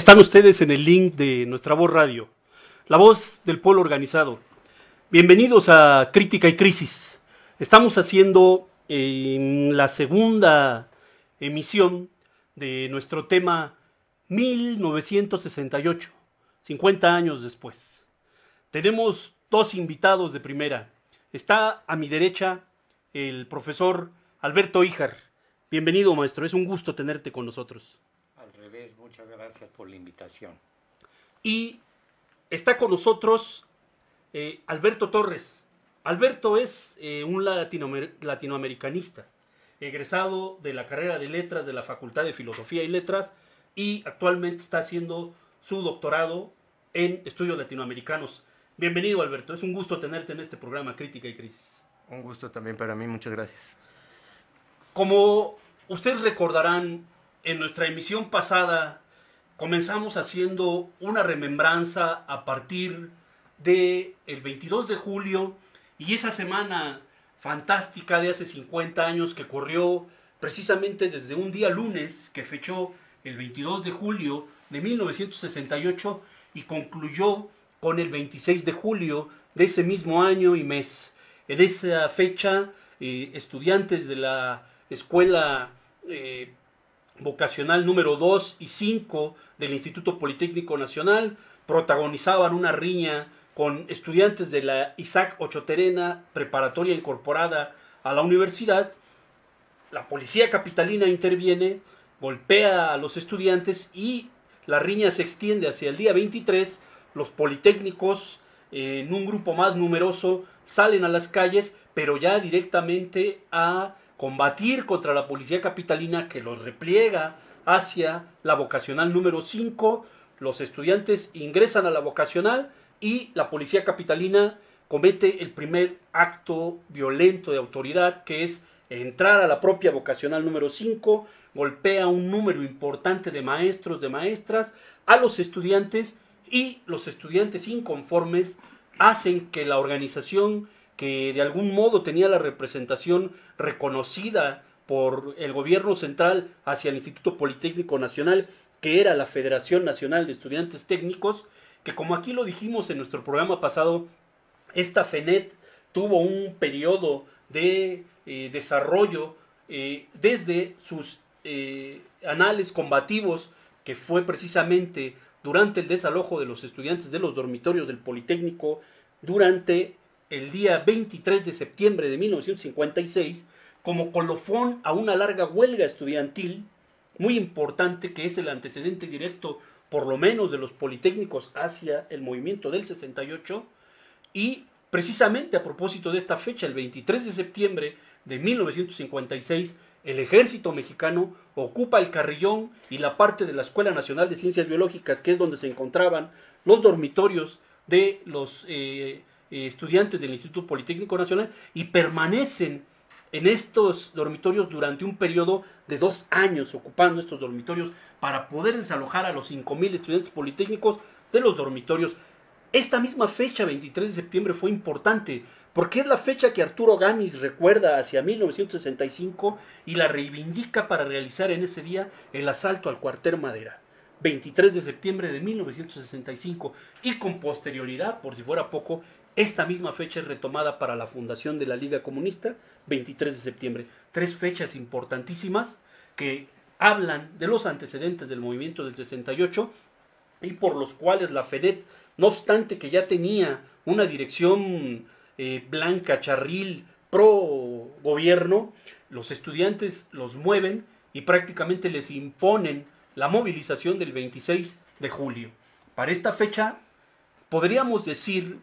Están ustedes en el link de nuestra voz radio, la voz del pueblo organizado. Bienvenidos a Crítica y Crisis. Estamos haciendo em, la segunda emisión de nuestro tema 1968, 50 años después. Tenemos dos invitados de primera. Está a mi derecha el profesor Alberto Ijar. Bienvenido, maestro. Es un gusto tenerte con nosotros muchas gracias por la invitación. Y está con nosotros eh, Alberto Torres. Alberto es eh, un latinoamericanista, egresado de la carrera de letras de la Facultad de Filosofía y Letras y actualmente está haciendo su doctorado en estudios latinoamericanos. Bienvenido Alberto, es un gusto tenerte en este programa Crítica y Crisis. Un gusto también para mí, muchas gracias. Como ustedes recordarán, en nuestra emisión pasada comenzamos haciendo una remembranza a partir de el 22 de julio y esa semana fantástica de hace 50 años que corrió precisamente desde un día lunes que fechó el 22 de julio de 1968 y concluyó con el 26 de julio de ese mismo año y mes. En esa fecha, eh, estudiantes de la escuela eh, vocacional número 2 y 5 del Instituto Politécnico Nacional protagonizaban una riña con estudiantes de la Isaac Ochoterena Preparatoria Incorporada a la universidad. La policía capitalina interviene, golpea a los estudiantes y la riña se extiende hacia el día 23. Los politécnicos, eh, en un grupo más numeroso, salen a las calles, pero ya directamente a combatir contra la policía capitalina que los repliega hacia la vocacional número 5. Los estudiantes ingresan a la vocacional y la policía capitalina comete el primer acto violento de autoridad, que es entrar a la propia vocacional número 5, golpea un número importante de maestros, de maestras, a los estudiantes y los estudiantes inconformes hacen que la organización que de algún modo tenía la representación reconocida por el gobierno central hacia el Instituto Politécnico Nacional, que era la Federación Nacional de Estudiantes Técnicos, que como aquí lo dijimos en nuestro programa pasado, esta FENET tuvo un periodo de eh, desarrollo eh, desde sus eh, anales combativos, que fue precisamente durante el desalojo de los estudiantes de los dormitorios del Politécnico, durante el día 23 de septiembre de 1956 como colofón a una larga huelga estudiantil muy importante que es el antecedente directo por lo menos de los politécnicos hacia el movimiento del 68 y precisamente a propósito de esta fecha, el 23 de septiembre de 1956, el ejército mexicano ocupa el carrillón y la parte de la Escuela Nacional de Ciencias Biológicas, que es donde se encontraban los dormitorios de los eh, eh, estudiantes del Instituto Politécnico Nacional y permanecen en estos dormitorios durante un periodo de dos años ocupando estos dormitorios para poder desalojar a los 5.000 estudiantes politécnicos de los dormitorios. Esta misma fecha, 23 de septiembre, fue importante porque es la fecha que Arturo Gámez recuerda hacia 1965 y la reivindica para realizar en ese día el asalto al cuartel Madera. 23 de septiembre de 1965 y con posterioridad, por si fuera poco, esta misma fecha es retomada para la fundación de la Liga Comunista, 23 de septiembre. Tres fechas importantísimas que hablan de los antecedentes del movimiento del 68 y por los cuales la FEDET, no obstante que ya tenía una dirección eh, blanca, charril, pro gobierno, los estudiantes los mueven y prácticamente les imponen la movilización del 26 de julio. Para esta fecha podríamos decir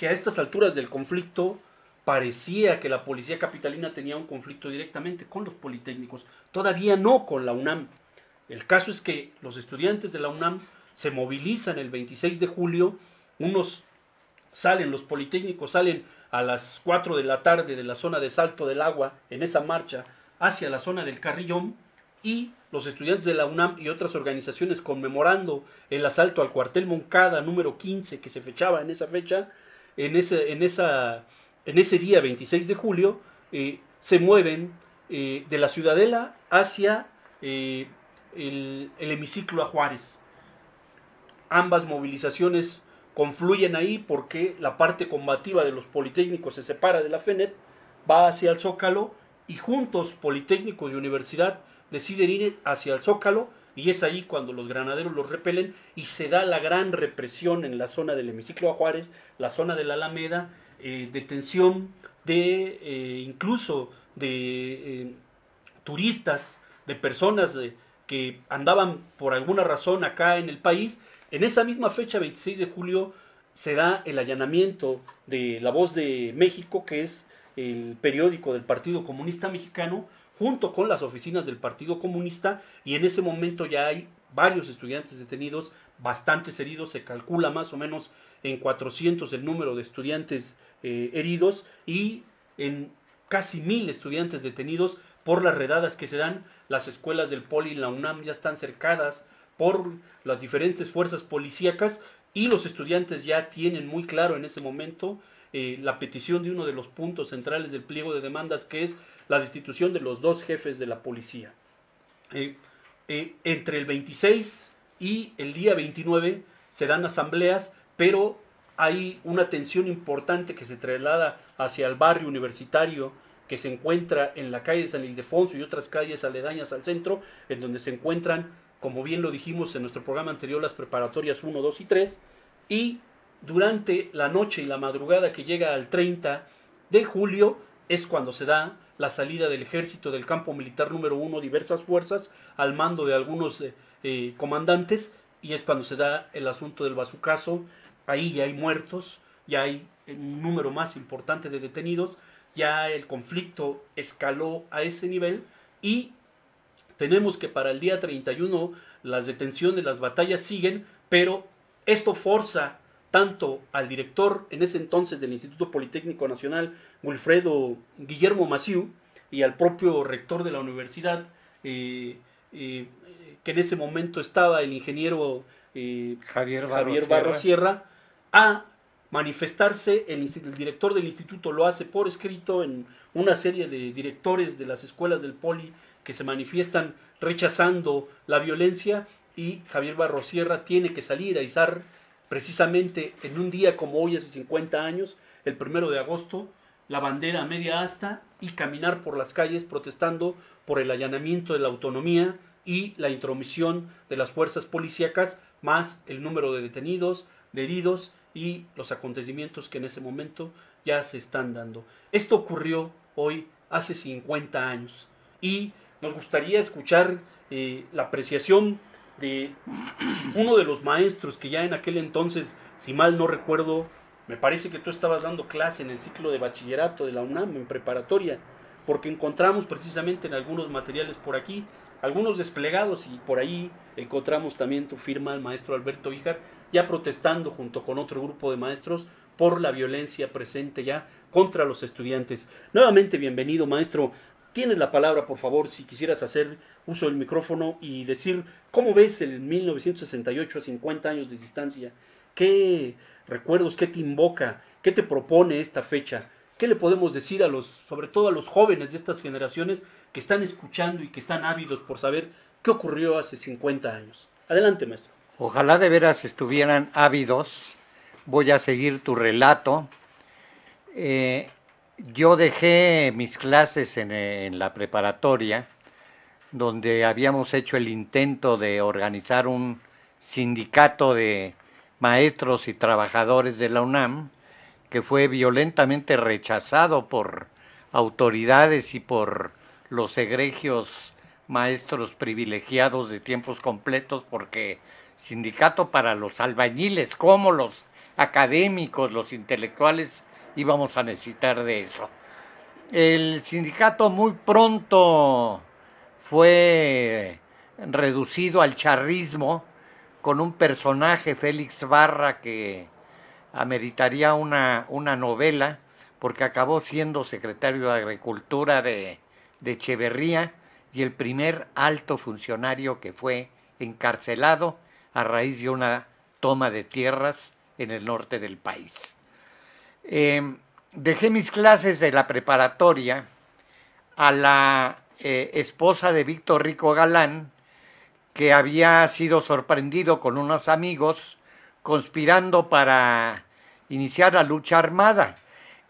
que a estas alturas del conflicto parecía que la policía capitalina tenía un conflicto directamente con los politécnicos, todavía no con la UNAM. El caso es que los estudiantes de la UNAM se movilizan el 26 de julio, unos salen, los politécnicos salen a las 4 de la tarde de la zona de Salto del Agua, en esa marcha, hacia la zona del Carrillón, y los estudiantes de la UNAM y otras organizaciones conmemorando el asalto al cuartel Moncada número 15 que se fechaba en esa fecha, en ese, día 26 de julio, eh, se mueven eh, de la ciudadela hacia eh, el, el, hemiciclo a Juárez. Ambas movilizaciones confluyen ahí porque la parte combativa de los Politécnicos se separa de la FENET, va hacia el Zócalo y juntos Politécnicos y Universidad deciden ir hacia el Zócalo y es ahí cuando los granaderos los repelen y se da la gran represión en la zona del hemiciclo a Juárez, la zona de la Alameda, eh, detención de eh, incluso de eh, turistas, de personas que andaban por alguna razón acá en el país. En esa misma fecha, 26 de julio, se da el allanamiento de La Voz de México, que es el periódico del Partido Comunista Mexicano, junto con las oficinas del Partido Comunista y en ese momento ya hay varios estudiantes detenidos, bastantes heridos, se calcula más o menos en 400 el número de estudiantes eh, heridos y en casi mil estudiantes detenidos por las redadas que se dan. Las escuelas del Poli y la UNAM ya están cercadas por las diferentes fuerzas policíacas y los estudiantes ya tienen muy claro en ese momento eh, la petición de uno de los puntos centrales del pliego de demandas que es la destitución de los dos jefes de la policía. Eh, eh, entre el 26 y el día 29 se dan asambleas, pero hay una tensión importante que se traslada hacia el barrio universitario que se encuentra en la calle de San Ildefonso y otras calles aledañas al centro, en donde se encuentran, como bien lo dijimos en nuestro programa anterior, las preparatorias 1, 2 y 3, y durante la noche y la madrugada que llega al 30 de julio es cuando se da la salida del ejército del campo militar número uno, diversas fuerzas, al mando de algunos eh, eh, comandantes, y es cuando se da el asunto del bazucazo, ahí ya hay muertos, ya hay un número más importante de detenidos, ya el conflicto escaló a ese nivel y tenemos que para el día 31 las detenciones, las batallas siguen, pero esto forza tanto al director en ese entonces del Instituto Politécnico Nacional, Wilfredo Guillermo Maciú, y al propio rector de la universidad, eh, eh, que en ese momento estaba el ingeniero eh, Javier, Barrosierra, a manifestarse. El, director del instituto lo hace por escrito en una serie de directores de las escuelas del Poli que se manifiestan rechazando la violencia y Javier Barrosierra tiene que salir a izar precisamente en un día como hoy, hace 50 años, el primero de agosto, la bandera a media asta y caminar por las calles protestando por el allanamiento de la autonomía y la intromisión de las fuerzas policíacas, más el número de detenidos, de heridos y los acontecimientos que en ese momento ya se están dando. Esto ocurrió hoy, hace 50 años, y nos gustaría escuchar eh, la apreciación de uno de los maestros que ya en aquel entonces, si mal no recuerdo, me parece que tú estabas dando clase en el ciclo de bachillerato de la UNAM en preparatoria, porque encontramos precisamente en algunos materiales por aquí, algunos desplegados y por ahí encontramos también tu firma el maestro Alberto Ijar, ya protestando junto con otro grupo de maestros por la violencia presente ya contra los estudiantes. Nuevamente bienvenido maestro Tienes la palabra, por favor, si quisieras hacer uso del micrófono y decir cómo ves el 1968 a 50 años de distancia. ¿Qué recuerdos, qué te invoca, qué te propone esta fecha? ¿Qué le podemos decir a los, sobre todo a los jóvenes de estas generaciones que están escuchando y que están ávidos por saber qué ocurrió hace 50 años? Adelante, maestro. Ojalá de veras estuvieran ávidos. Voy a seguir tu relato. Eh, yo dejé mis clases en, la preparatoria, donde habíamos hecho el intento de organizar un sindicato de maestros y trabajadores de la UNAM, que fue violentamente rechazado por autoridades y por los egregios maestros privilegiados de tiempos completos, porque sindicato para los albañiles, como los académicos, los intelectuales, y vamos a necesitar de eso. El sindicato muy pronto fue reducido al charrismo con un personaje, Félix Barra, que ameritaría una, una novela, porque acabó siendo secretario de Agricultura de Echeverría y el primer alto funcionario que fue encarcelado a raíz de una toma de tierras en el norte del país. Em, dejé mis clases de la preparatoria a la eh, esposa de Víctor Rico Galán, que había sido sorprendido con unos amigos conspirando para iniciar la lucha armada.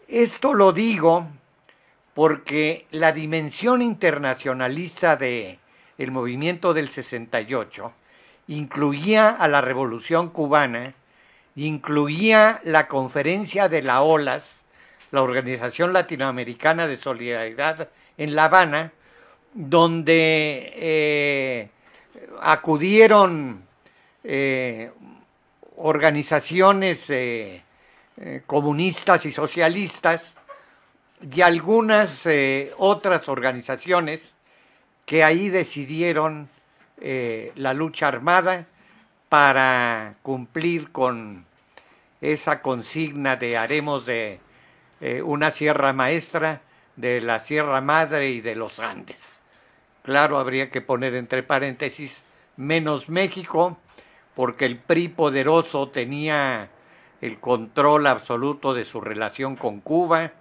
Esto lo digo porque la dimensión internacionalista de movimiento del 68 incluía a la revolución cubana incluía la conferencia de la OLAS, la Organización Latinoamericana de Solidaridad en La Habana, donde eh, acudieron eh, organizaciones eh, comunistas y socialistas y algunas otras organizaciones que ahí decidieron la lucha armada para cumplir con esa consigna de haremos de eh, una sierra maestra, de la Sierra Madre y de los Andes. Claro, habría que poner entre paréntesis menos México, porque el PRI poderoso tenía el control absoluto de su relación con Cuba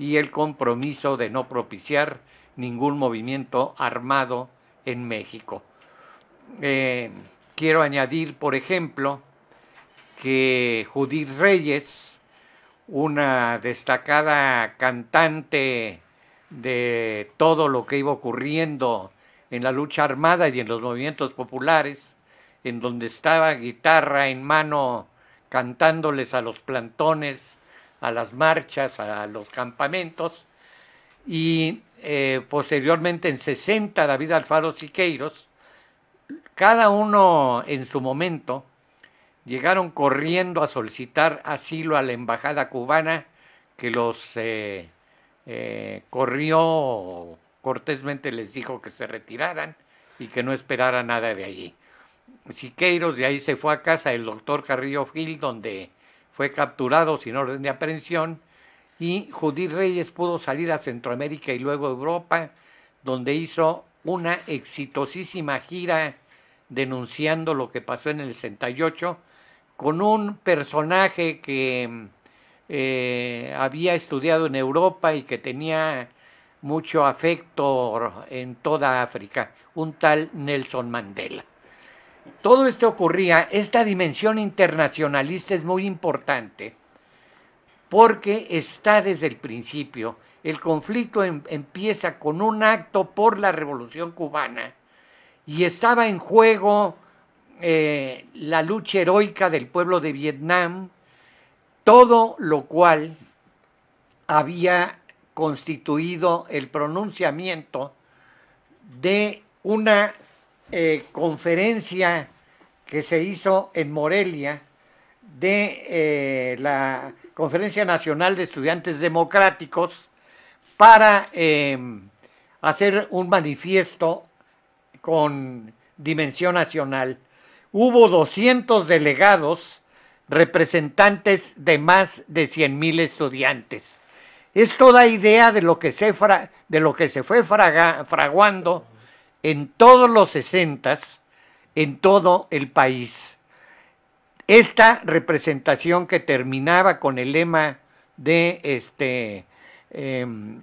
y el compromiso de no propiciar ningún movimiento armado en México. Eh, quiero añadir, por ejemplo, que Judith Reyes, una destacada cantante de todo lo que iba ocurriendo en la lucha armada y en los movimientos populares, en donde estaba guitarra en mano cantándoles a los plantones, a las marchas, a los campamentos, y eh, posteriormente en 60 David Alfaro Siqueiros, cada uno en su momento, llegaron corriendo a solicitar asilo a la embajada cubana que los eh, eh, corrió cortésmente les dijo que se retiraran y que no esperara nada de allí. Siqueiros de ahí se fue a casa del doctor Carrillo Gil, donde fue capturado sin orden de aprehensión, y Judith Reyes pudo salir a Centroamérica y luego a Europa, donde hizo una exitosísima gira denunciando lo que pasó en el 68 con un personaje que eh, había estudiado en Europa y que tenía mucho afecto en toda África, un tal Nelson Mandela. Todo esto ocurría, esta dimensión internacionalista es muy importante porque está desde el principio. El conflicto em-, empieza con un acto por la revolución cubana y estaba en juego eh, la lucha heroica del pueblo de Vietnam, todo lo cual había constituido el pronunciamiento de una eh, conferencia que se hizo en Morelia de eh, la Conferencia Nacional de Estudiantes Democráticos para hacer un manifiesto con dimensión nacional, hubo 200 delegados representantes de más de 100.000 estudiantes. Esto da idea de lo que se, fue fraguando en todos los sesentas, en todo el país. Esta representación que terminaba con el lema de este, em,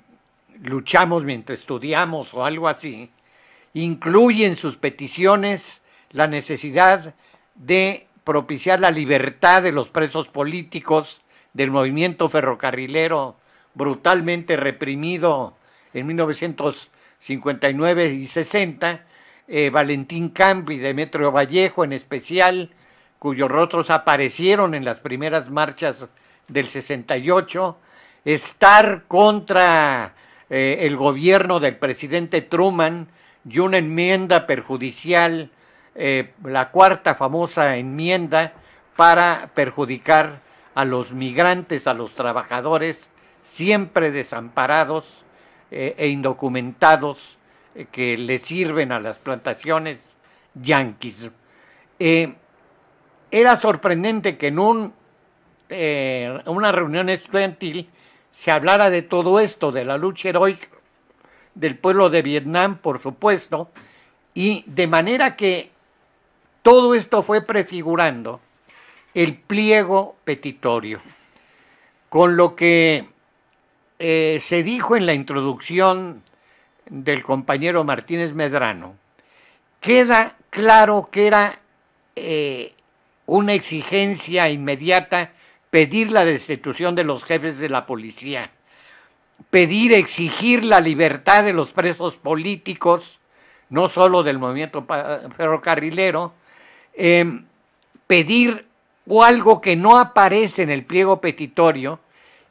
luchamos mientras estudiamos o algo así, incluye en sus peticiones la necesidad de propiciar la libertad de los presos políticos del movimiento ferrocarrilero brutalmente reprimido en 1959 y 60, eh, Valentín Campi, Demetrio Vallejo en especial, cuyos rostros aparecieron en las primeras marchas del 68, estar contra eh, el gobierno del presidente Truman, y una enmienda perjudicial, eh, la cuarta famosa enmienda, para perjudicar a los migrantes, a los trabajadores, siempre desamparados eh, e indocumentados eh, que le sirven a las plantaciones yanquis. era sorprendente que en un, una reunión estudiantil se hablara de todo esto, de la lucha heroica del pueblo de Vietnam, por supuesto, y de manera que todo esto fue prefigurando el pliego petitorio, con lo que eh, se dijo en la introducción del compañero Martínez Medrano, queda claro que era eh, una exigencia inmediata pedir la destitución de los jefes de la policía pedir, exigir la libertad de los presos políticos, no solo del movimiento ferrocarrilero, eh, pedir algo que no aparece en el pliego petitorio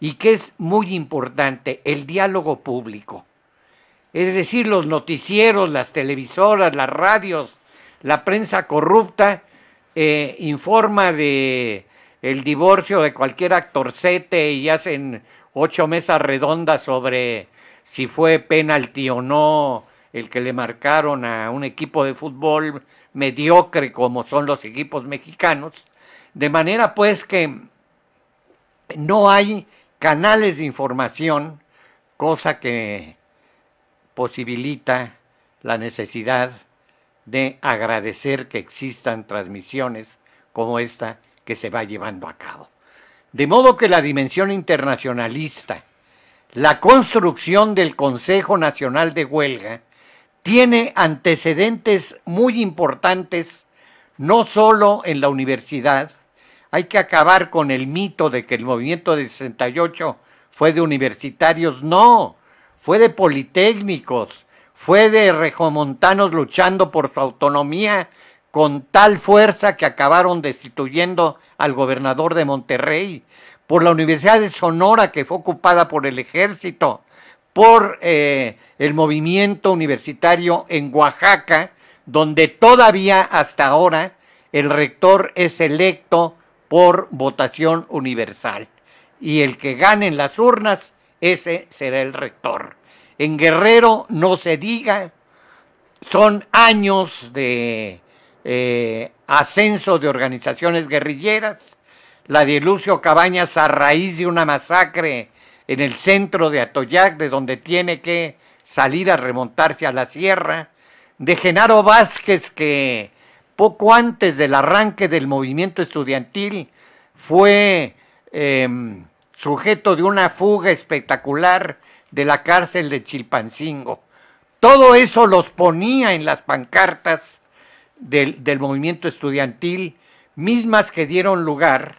y que es muy importante, el diálogo público. Es decir, los noticieros, las televisoras, las radios, la prensa corrupta eh, informa de el divorcio de cualquier actorcete y hacen ocho mesas redondas sobre si fue penalti o no el que le marcaron a un equipo de fútbol mediocre como son los equipos mexicanos. De manera pues que no hay canales de información, cosa que posibilita la necesidad de agradecer que existan transmisiones como esta que se va llevando a cabo. De modo que la dimensión internacionalista, la construcción del Consejo Nacional de Huelga, tiene antecedentes muy importantes, no solo en la universidad, hay que acabar con el mito de que el movimiento de 68 fue de universitarios, no, fue de politécnicos, fue de rejomontanos luchando por su autonomía con tal fuerza que acabaron destituyendo al gobernador de Monterrey, por la Universidad de Sonora que fue ocupada por el ejército, por eh, el movimiento universitario en Oaxaca, donde todavía hasta ahora el rector es electo por votación universal. Y el que gane en las urnas, ese será el rector. En Guerrero no se diga, son años de eh, ascenso de organizaciones guerrilleras, la de Lucio Cabañas a raíz de una masacre en el centro de Atoyac, de donde tiene que salir a remontarse a la sierra, de Genaro Vázquez, que poco antes del arranque del movimiento estudiantil fue em, sujeto de una fuga espectacular de la cárcel de Chilpancingo. Todo eso los ponía en las pancartas del, movimiento estudiantil, mismas que dieron lugar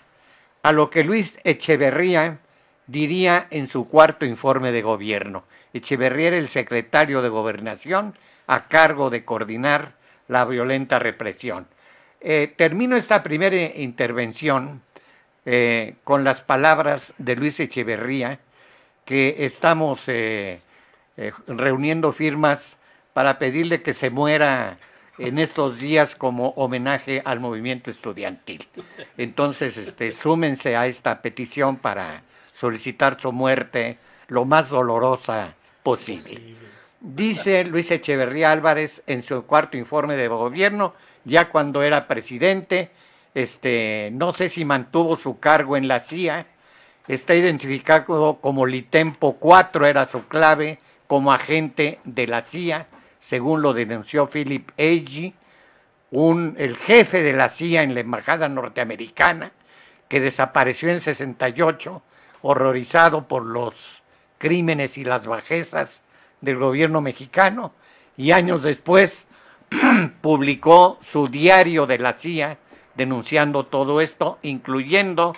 a lo que Luis Echeverría diría en su cuarto informe de gobierno. Echeverría era el secretario de gobernación a cargo de coordinar la violenta represión. Eh, termino esta primera intervención eh, con las palabras de Luis Echeverría, que estamos eh, reuniendo firmas para pedirle que se muera en estos días como homenaje al movimiento estudiantil. Entonces, este, súmense a esta petición para solicitar su muerte lo más dolorosa posible. Dice Luis Echeverría Álvarez en su cuarto informe de gobierno, ya cuando era presidente, este, no sé si mantuvo su cargo en la CIA, está identificado como Litempo 4, era su clave, como agente de la CIA según lo denunció Philip Agee, el jefe de la CIA en la Embajada norteamericana, que desapareció en 68, horrorizado por los crímenes y las bajezas del gobierno mexicano, y años después publicó su diario de la CIA denunciando todo esto, incluyendo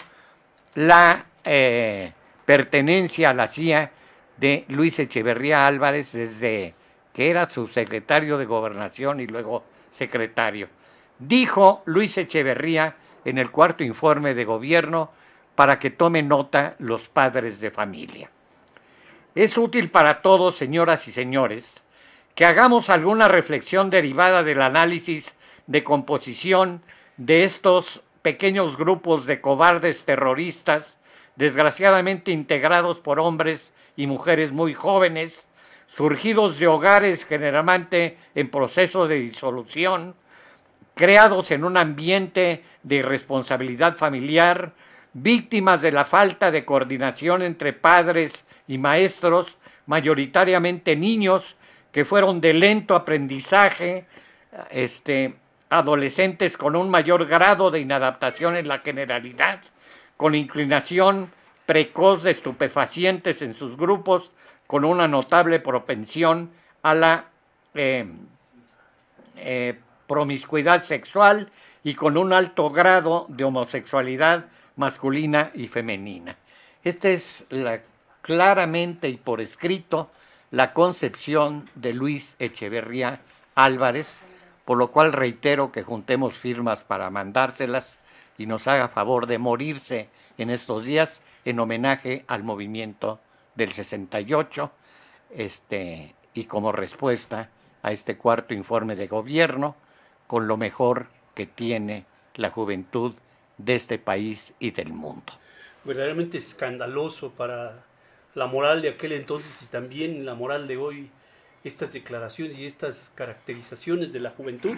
la eh, pertenencia a la CIA de Luis Echeverría Álvarez desde que era subsecretario de Gobernación y luego secretario. Dijo Luis Echeverría en el cuarto informe de gobierno para que tome nota los padres de familia. Es útil para todos, señoras y señores, que hagamos alguna reflexión derivada del análisis de composición de estos pequeños grupos de cobardes terroristas, desgraciadamente integrados por hombres y mujeres muy jóvenes, surgidos de hogares generalmente en proceso de disolución, creados en un ambiente de irresponsabilidad familiar, víctimas de la falta de coordinación entre padres y maestros, mayoritariamente niños que fueron de lento aprendizaje, este, adolescentes con un mayor grado de inadaptación en la generalidad, con inclinación precoz de estupefacientes en sus grupos, con una notable propensión a la eh, eh, promiscuidad sexual y con un alto grado de homosexualidad masculina y femenina. Esta es claramente y por escrito la concepción de Luis Echeverría Álvarez, por lo cual reitero que juntemos firmas para mandárselas y nos haga favor de morirse en estos días en homenaje al movimiento del 68, este, y como respuesta a este cuarto informe de gobierno, con lo mejor que tiene la juventud de este país y del mundo. Verdaderamente escandaloso para la moral de aquel entonces y también la moral de hoy, estas declaraciones y estas caracterizaciones de la juventud,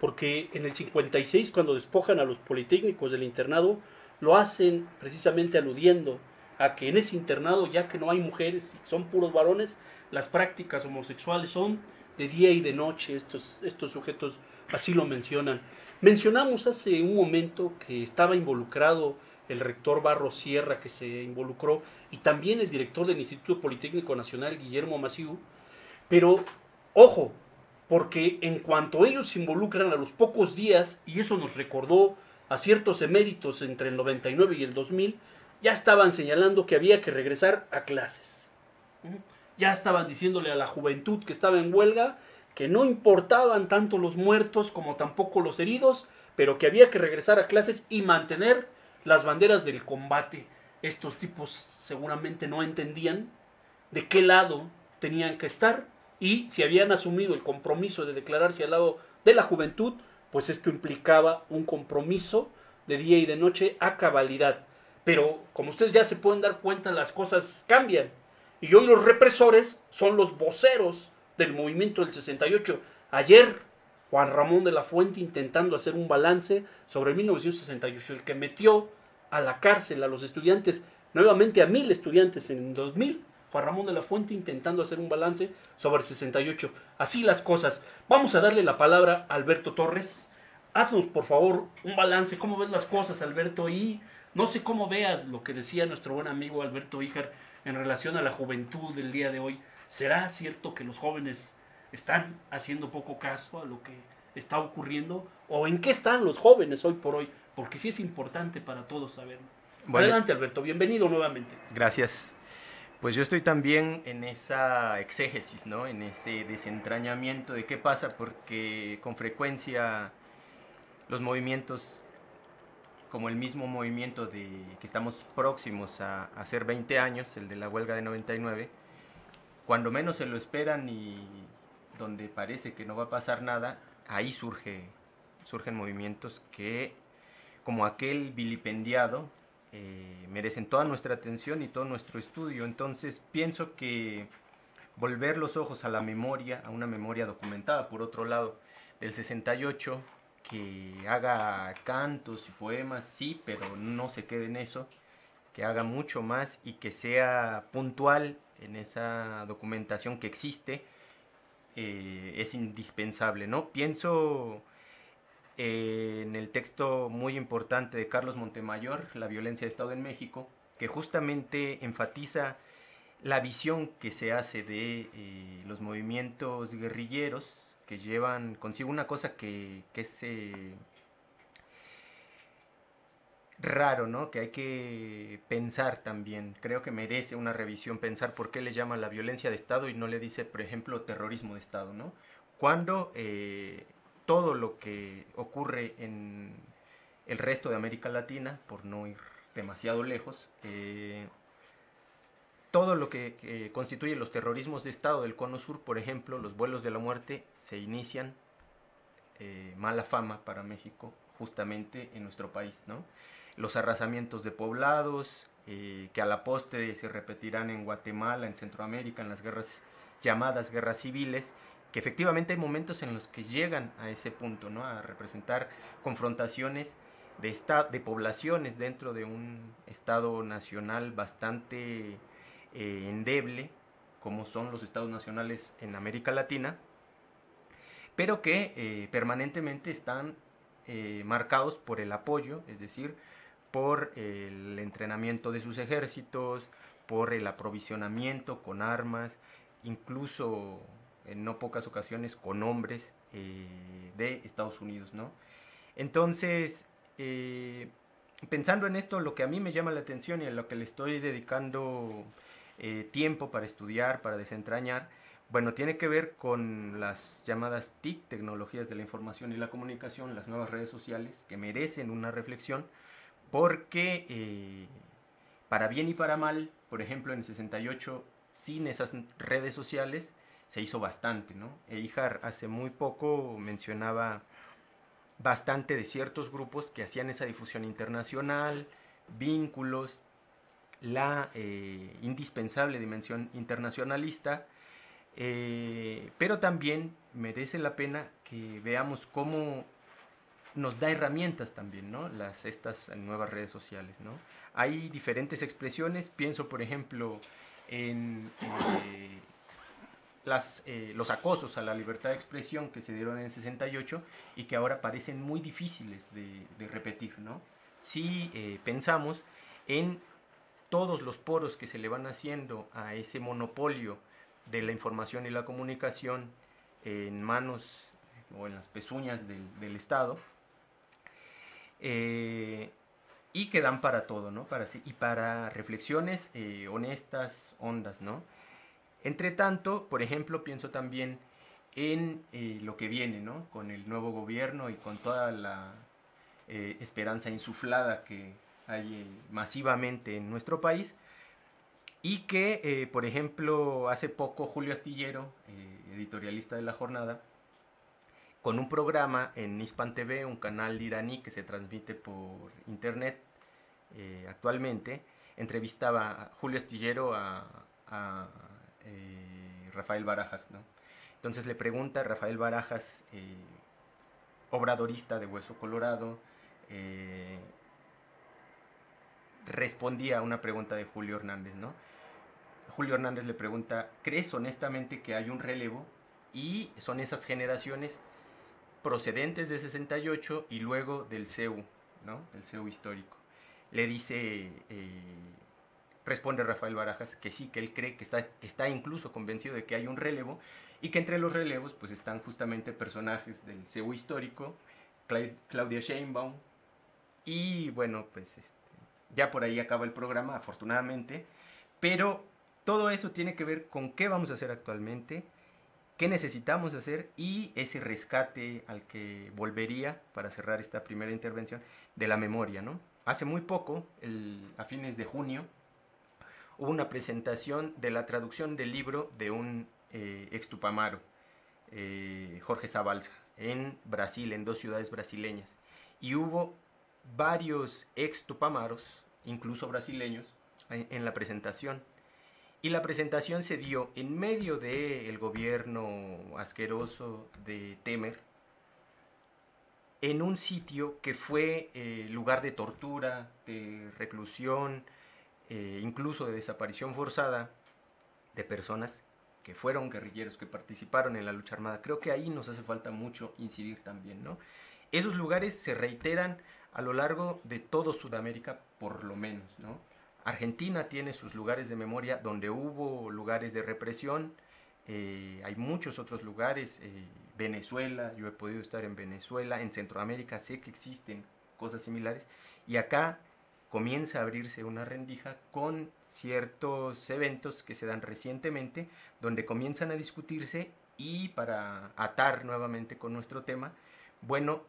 porque en el 56, cuando despojan a los politécnicos del internado, lo hacen precisamente aludiendo a que en ese internado, ya que no hay mujeres, son puros varones, las prácticas homosexuales son de día y de noche, estos, estos sujetos así lo mencionan. Mencionamos hace un momento que estaba involucrado el rector Barro Sierra, que se involucró, y también el director del Instituto Politécnico Nacional, Guillermo Maciú, pero ojo, porque en cuanto ellos se involucran a los pocos días, y eso nos recordó a ciertos eméritos entre el 99 y el 2000, ya estaban señalando que había que regresar a clases. Ya estaban diciéndole a la juventud que estaba en huelga que no importaban tanto los muertos como tampoco los heridos, pero que había que regresar a clases y mantener las banderas del combate. Estos tipos seguramente no entendían de qué lado tenían que estar y si habían asumido el compromiso de declararse al lado de la juventud, pues esto implicaba un compromiso de día y de noche a cabalidad. Pero como ustedes ya se pueden dar cuenta, las cosas cambian. Y hoy los represores son los voceros del movimiento del 68. Ayer, Juan Ramón de la Fuente intentando hacer un balance sobre 1968, el que metió a la cárcel a los estudiantes, nuevamente a mil estudiantes en 2000. Juan Ramón de la Fuente intentando hacer un balance sobre el 68. Así las cosas. Vamos a darle la palabra a Alberto Torres. Haznos, por favor, un balance. ¿Cómo ves las cosas, Alberto? Y no sé cómo veas lo que decía nuestro buen amigo Alberto Híjar en relación a la juventud del día de hoy. ¿Será cierto que los jóvenes están haciendo poco caso a lo que está ocurriendo? ¿O en qué están los jóvenes hoy por hoy? Porque sí es importante para todos saberlo. Adelante, Alberto. Bienvenido nuevamente. Gracias. Pues yo estoy también en esa exégesis, ¿no? En ese desentrañamiento de qué pasa, porque con frecuencia los movimientos como el mismo movimiento de que estamos próximos a, hacer 20 años, el de la huelga de 99, cuando menos se lo esperan y donde parece que no va a pasar nada, ahí surge, surgen movimientos que, como aquel vilipendiado, eh, merecen toda nuestra atención y todo nuestro estudio. Entonces pienso que volver los ojos a la memoria, a una memoria documentada, por otro lado, del 68, que haga cantos y poemas, sí, pero no se quede en eso, que haga mucho más y que sea puntual en esa documentación que existe, eh, es indispensable, ¿no? Pienso eh, en el texto muy importante de Carlos Montemayor, La violencia de Estado en México, que justamente enfatiza la visión que se hace de eh, los movimientos guerrilleros que llevan consigo una cosa que, es eh, raro, ¿no? Que hay que pensar también. Creo que merece una revisión pensar por qué le llama la violencia de Estado y no le dice, por ejemplo, terrorismo de Estado, ¿no? Cuando eh, todo lo que ocurre en el resto de América Latina, por no ir demasiado lejos, eh, todo lo que constituye los terrorismos de Estado del Cono Sur, por ejemplo, los vuelos de la muerte, se inician eh, mala fama para México justamente en nuestro país, ¿no? Los arrasamientos de poblados, eh, que a la postre se repetirán en Guatemala, en Centroamérica, en las guerras llamadas guerras civiles, que efectivamente hay momentos en los que llegan a ese punto, ¿no? A representar confrontaciones de, de poblaciones dentro de un Estado nacional bastante eh, endeble como son los estados nacionales en América Latina, pero que eh, permanentemente están eh, marcados por el apoyo, es decir, por el entrenamiento de sus ejércitos, por el aprovisionamiento con armas, incluso en no pocas ocasiones con hombres de Estados Unidos, ¿no? Entonces, pensando en esto, lo que a mí me llama la atención y a lo que le estoy dedicando eh, tiempo para estudiar, para desentrañar, bueno, tiene que ver con las llamadas TIC, tecnologías de la información y la comunicación, las nuevas redes sociales, que merecen una reflexión, porque eh, para bien y para mal, por ejemplo, en el 68, sin esas redes sociales, se hizo bastante, ¿no? Eijar hace muy poco mencionaba bastante de ciertos grupos que hacían esa difusión internacional, vínculos, la eh, indispensable dimensión internacionalista, eh, pero también merece la pena que veamos cómo nos da herramientas también, ¿no? Las, estas nuevas redes sociales, ¿no? Hay diferentes expresiones, pienso por ejemplo en eh, los acosos a la libertad de expresión que se dieron en el 68 y que ahora parecen muy difíciles de, repetir, ¿no? Si pensamos en todos los poros que se le van haciendo a ese monopolio de la información y la comunicación en manos o en las pezuñas del, Estado, eh, y que dan para todo, ¿no? Para, y para reflexiones eh, honestas, hondas, ¿no? Entre tanto, por ejemplo, pienso también en eh, lo que viene, ¿no? Con el nuevo gobierno y con toda la esperanza insuflada que, hay, eh, masivamente en nuestro país. Y que, eh, por ejemplo, hace poco Julio Astillero, eh, editorialista de la jornada, con un programa en Hispan TV, un canal iraní que se transmite por internet actualmente, entrevistaba Julio Astillero a, Rafael Barajas. Entonces le pregunta a Rafael Barajas, obradorista de Hueso Colorado, respondía a una pregunta de Julio Hernández, ¿no? Julio Hernández le pregunta, ¿crees honestamente que hay un relevo? Y son esas generaciones procedentes de 68 y luego del CEU, ¿no? El CEU histórico. Le dice, eh, responde Rafael Barajas que sí, que él cree que está, está incluso convencido de que hay un relevo y que entre los relevos pues están justamente personajes del CEU histórico, Claudia Sheinbaum y bueno, pues este, ya por ahí acaba el programa, afortunadamente, pero todo eso tiene que ver con qué vamos a hacer actualmente, qué necesitamos hacer y ese rescate al que volvería para cerrar esta primera intervención de la memoria, ¿no? Hace muy poco, a fines de junio, hubo una presentación de la traducción del libro de un eh, extupamaro, eh, Jorge Zabalza, en Brasil, en dos ciudades brasileñas. Y hubo varios extupamaros incluso brasileños, en la presentación. Y la presentación se dio en medio del gobierno asqueroso de Temer, en un sitio que fue eh, lugar de tortura, de reclusión, eh, incluso de desaparición forzada de personas que fueron guerrilleros, que participaron en la lucha armada. Creo que ahí nos hace falta mucho incidir también, ¿no? Esos lugares se reiteran a lo largo de todo Sudamérica, por lo menos. ¿no? Argentina tiene sus lugares de memoria donde hubo lugares de represión, eh, hay muchos otros lugares, eh, Venezuela, yo he podido estar en Venezuela, en Centroamérica sé que existen cosas similares, y acá comienza a abrirse una rendija con ciertos eventos que se dan recientemente, donde comienzan a discutirse y para atar nuevamente con nuestro tema, bueno,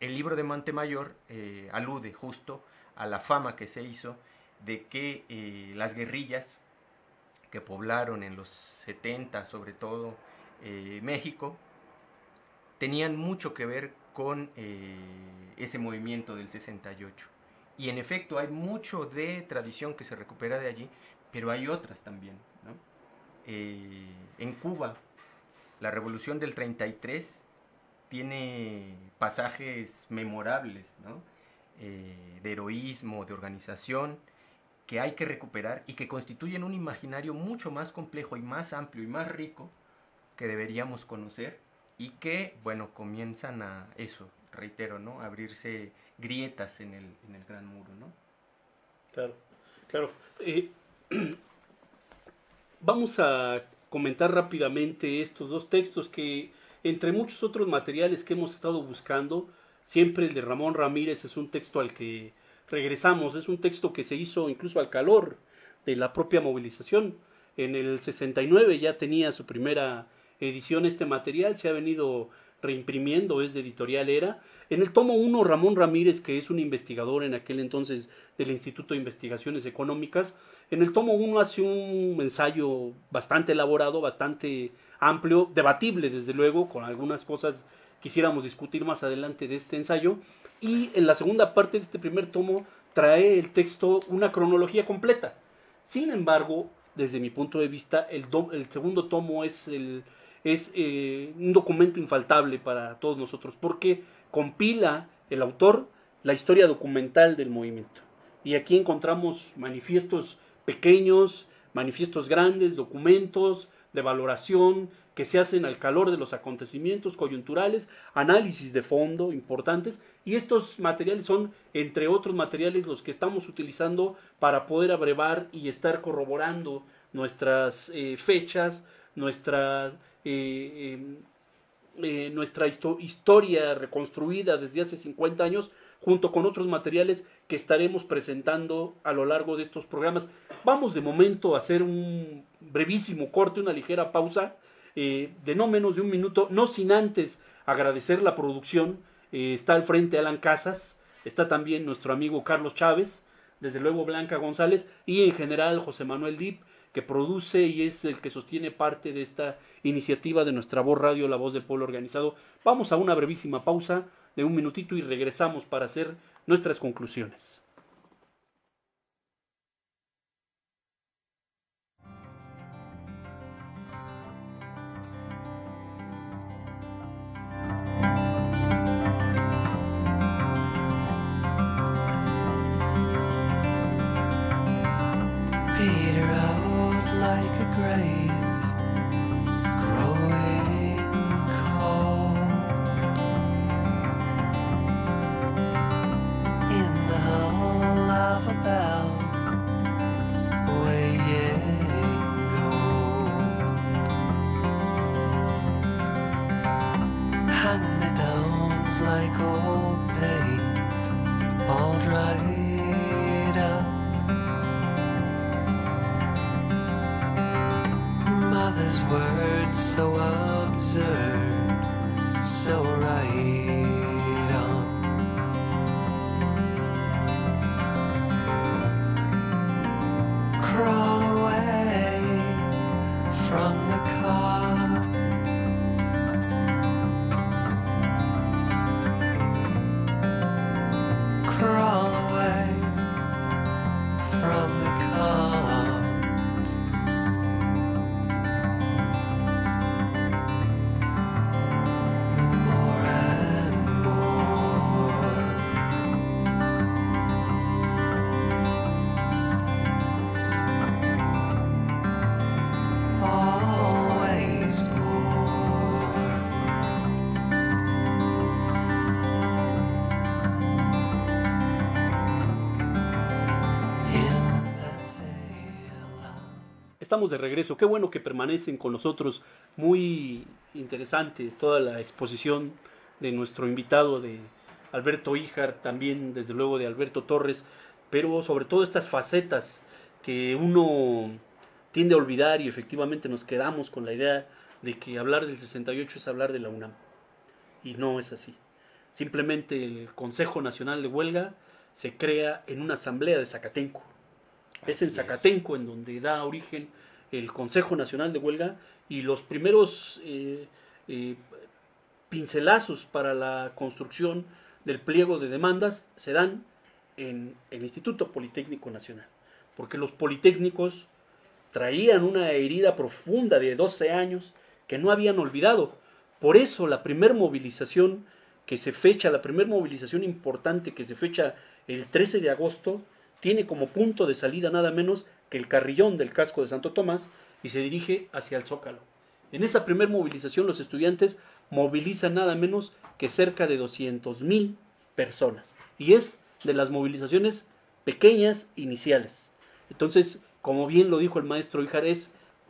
el libro de Montemayor eh, alude justo a la fama que se hizo de que eh, las guerrillas que poblaron en los 70, sobre todo eh, México, tenían mucho que ver con ese movimiento del 68. Y en efecto hay mucho de tradición que se recupera de allí, pero hay otras también. en Cuba, la revolución del 33 tiene pasajes memorables, ¿no? Eh, de heroísmo, de organización, que hay que recuperar y que constituyen un imaginario mucho más complejo y más amplio y más rico que deberíamos conocer y que, bueno, comienzan a eso, reitero, ¿no? Abrirse grietas en el, gran muro, ¿no? Claro, claro. Eh, vamos a comentar rápidamente estos dos textos que entre muchos otros materiales que hemos estado buscando, siempre el de Ramón Ramírez es un texto al que regresamos, es un texto que se hizo incluso al calor de la propia movilización. En el 69 ya tenía su primera edición este material, se ha venido reimprimiendo, es de editorial Era. En el tomo 1, Ramón Ramírez, que es un investigador en aquel entonces del Instituto de Investigaciones Económicas, en el tomo 1 hace un ensayo bastante elaborado, bastante amplio, debatible desde luego, con algunas cosas quisiéramos discutir más adelante de este ensayo. Y en la segunda parte de este primer tomo trae el texto una cronología completa. Sin embargo, desde mi punto de vista, el, el segundo tomo es el es eh, un documento infaltable para todos nosotros, porque compila el autor la historia documental del movimiento. Y aquí encontramos manifiestos pequeños, manifiestos grandes, documentos de valoración que se hacen al calor de los acontecimientos coyunturales, análisis de fondo importantes, y estos materiales son, entre otros materiales, los que estamos utilizando para poder abrevar y estar corroborando nuestras eh, fechas, nuestras... Eh, em, eh, nuestra historia reconstruida desde hace 50 años, junto con otros materiales que estaremos presentando a lo largo de estos programas. Vamos de momento a hacer un brevísimo corte, una ligera pausa eh, de no menos de un minuto, no sin antes agradecer la producción. está al frente Alan Casas, está también nuestro amigo Carlos Chávez, desde luego Blanca González y en general José Manuel Dip que produce y es el que sostiene parte de esta iniciativa de nuestra voz radio, la voz del pueblo organizado. Vamos a una brevísima pausa de un minutito y regresamos para hacer nuestras conclusiones. estamos de regreso. Qué bueno que permanecen con nosotros. Muy interesante toda la exposición de nuestro invitado de Alberto Ijar, también desde luego de Alberto Torres, pero sobre todo estas facetas que uno tiende a olvidar y efectivamente nos quedamos con la idea de que hablar del 68 es hablar de la UNAM. Y no es así. Simplemente el Consejo Nacional de Huelga se crea en una asamblea de Zacatenco. es en Zacatenco en donde da origen el Consejo Nacional de Huelga y los primeros eh, eh, pincelazos para la construcción del pliego de demandas se dan en el Instituto Politécnico Nacional, porque los politécnicos traían una herida profunda de 12 años que no habían olvidado. Por eso la primera movilización que se fecha, la primera movilización importante que se fecha el 13 de agosto, tiene como punto de salida nada menos que el carrillón del casco de Santo Tomás y se dirige hacia el Zócalo. En esa primera movilización los estudiantes movilizan nada menos que cerca de 200.000 personas y es de las movilizaciones pequeñas iniciales. Entonces, como bien lo dijo el maestro Ijar,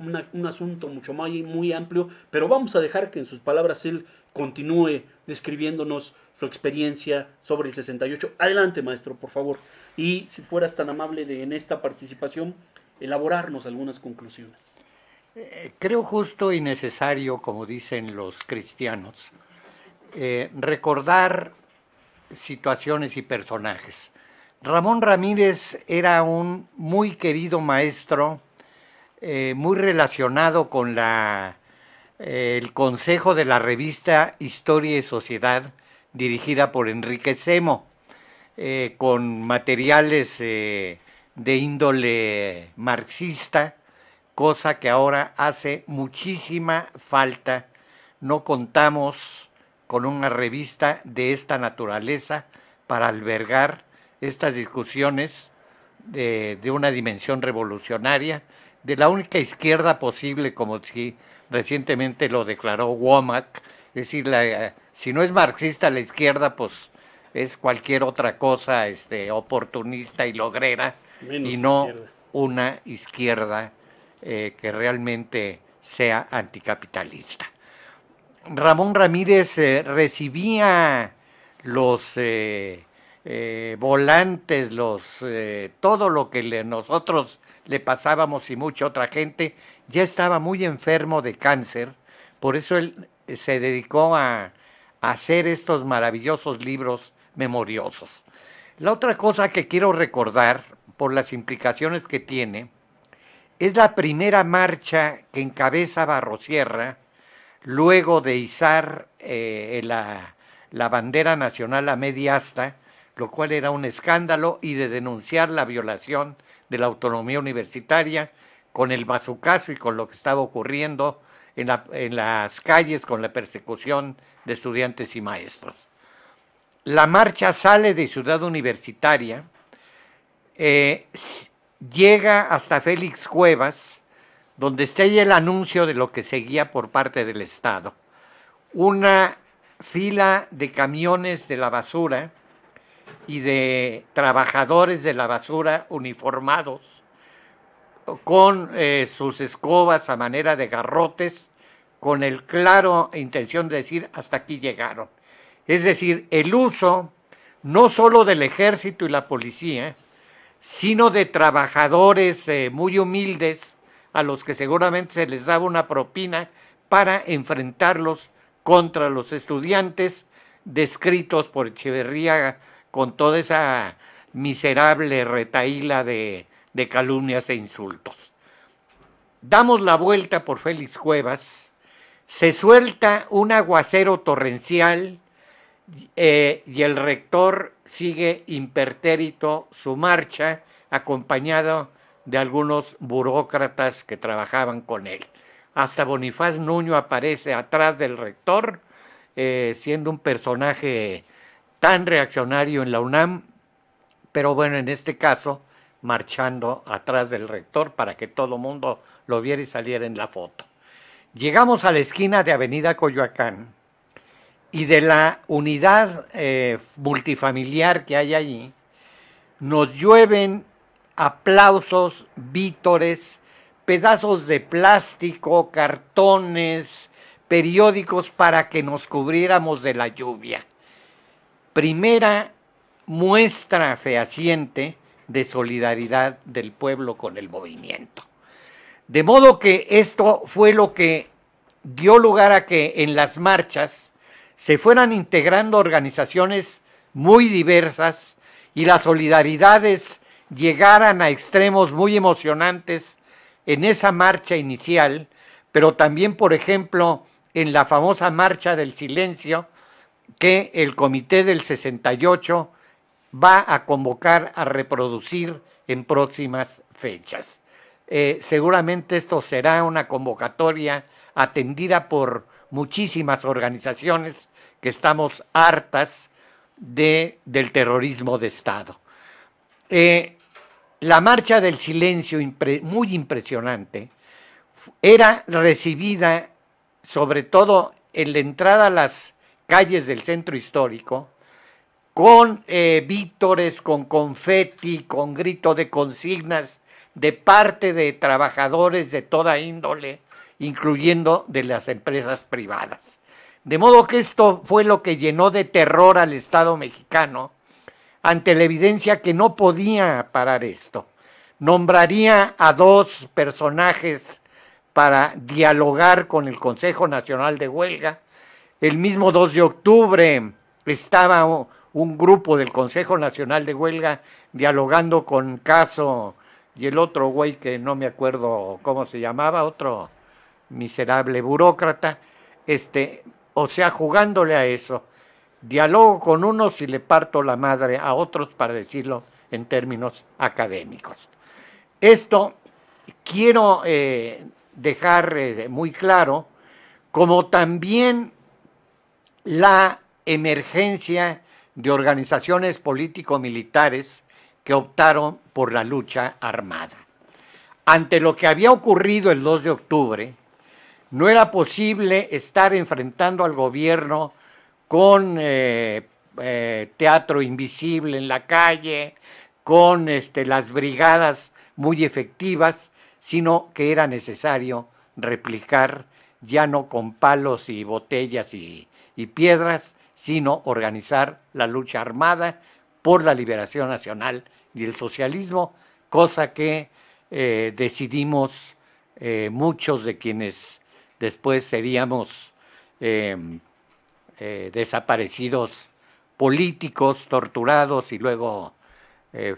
un asunto mucho más muy amplio, pero vamos a dejar que en sus palabras él continúe describiéndonos su experiencia sobre el 68. Adelante, maestro, por favor. Y si fueras tan amable de en esta participación, elaborarnos algunas conclusiones. Eh, creo justo y necesario, como dicen los cristianos, eh, recordar situaciones y personajes. Ramón Ramírez era un muy querido maestro, eh, muy relacionado con la el consejo de la revista Historia y Sociedad, dirigida por Enrique Semo, eh, con materiales eh, de índole marxista, cosa que ahora hace muchísima falta. No contamos con una revista de esta naturaleza para albergar estas discusiones de, de una dimensión revolucionaria, de la única izquierda posible, como si recientemente lo declaró Womack, es decir, eh, si no es marxista la izquierda, pues es cualquier otra cosa este, oportunista y logrera, y no una izquierda eh, que realmente sea anticapitalista. Ramón Ramírez eh, recibía los volantes, los todo lo que nosotros le pasábamos y mucha otra gente ya estaba muy enfermo de cáncer, por eso él eh, se dedicó a, hacer estos maravillosos libros memoriosos. La otra cosa que quiero recordar, por las implicaciones que tiene, es la primera marcha que encabeza Barrosierra luego de izar eh, la, la, bandera nacional a media asta, lo cual era un escándalo, y de denunciar la violación de la autonomía universitaria con el bazucazo y con lo que estaba ocurriendo en, las calles con la persecución de estudiantes y maestros. La marcha sale de Ciudad Universitaria, eh, llega hasta Félix Cuevas, donde está ahí el anuncio de lo que seguía por parte del Estado. Una fila de camiones de la basura y de trabajadores de la basura uniformados con eh, sus escobas a manera de garrotes, con el claro intención de decir hasta aquí llegaron. Es decir, el uso no solo del ejército y la policía, sino de trabajadores eh, muy humildes a los que seguramente se les daba una propina para enfrentarlos contra los estudiantes descritos por Echeverría con toda esa miserable retaíla de de calumnias e insultos. Damos la vuelta por Félix Cuevas, se suelta un aguacero torrencial eh, y el rector sigue impertérito su marcha acompañado de algunos burócratas que trabajaban con él. Hasta Bonifaz Nuño aparece atrás del rector, eh, siendo un personaje tan reaccionario en la UNAM, pero bueno, en este caso marchando atrás del rector para que todo mundo lo viera y saliera en la foto. Llegamos a la esquina de Avenida Coyoacán y de la unidad eh, multifamiliar que hay allí, nos llueven aplausos, vítores, pedazos de plástico, cartones, periódicos para que nos cubriéramos de la lluvia. Primera muestra fehaciente de solidaridad del pueblo con el movimiento. De modo que esto fue lo que dio lugar a que en las marchas se fueran integrando organizaciones muy diversas y las solidaridades llegaran a extremos muy emocionantes en esa marcha inicial, pero también, por ejemplo, en la famosa marcha del silencio que el Comité del 68 va a convocar a reproducir en próximas fechas. Eh, seguramente esto será una convocatoria atendida por muchísimas organizaciones que estamos hartas del terrorismo de Estado. Eh, la marcha del silencio, muy impresionante, era recibida sobre todo en la entrada a las calles del centro histórico con víctores, eh, vítores, con confeti, con grito de consignas de parte de trabajadores de toda índole, incluyendo de las empresas privadas. De modo que esto fue lo que llenó de terror al Estado mexicano ante la evidencia que no podía parar esto. Nombraría a dos personajes para dialogar con el Consejo Nacional de Huelga. El mismo 2 de octubre estaba un grupo del Consejo Nacional de Huelga dialogando con Caso y el otro güey que no me acuerdo cómo se llamaba, otro miserable burócrata, este, o sea, jugándole a eso. Dialogo con unos y le parto la madre a otros para decirlo en términos académicos. Esto quiero eh, dejar eh, muy claro, como también la emergencia de organizaciones político-militares que optaron por la lucha armada. Ante lo que había ocurrido el 2 de octubre, no era posible estar enfrentando al gobierno con eh, eh, teatro invisible en la calle, con este, las brigadas muy efectivas, sino que era necesario replicar ya no con palos y botellas y piedras, sino organizar la lucha armada por la liberación nacional y el socialismo, cosa que eh, decidimos eh, muchos de quienes después seríamos em, eh, desaparecidos políticos, torturados y luego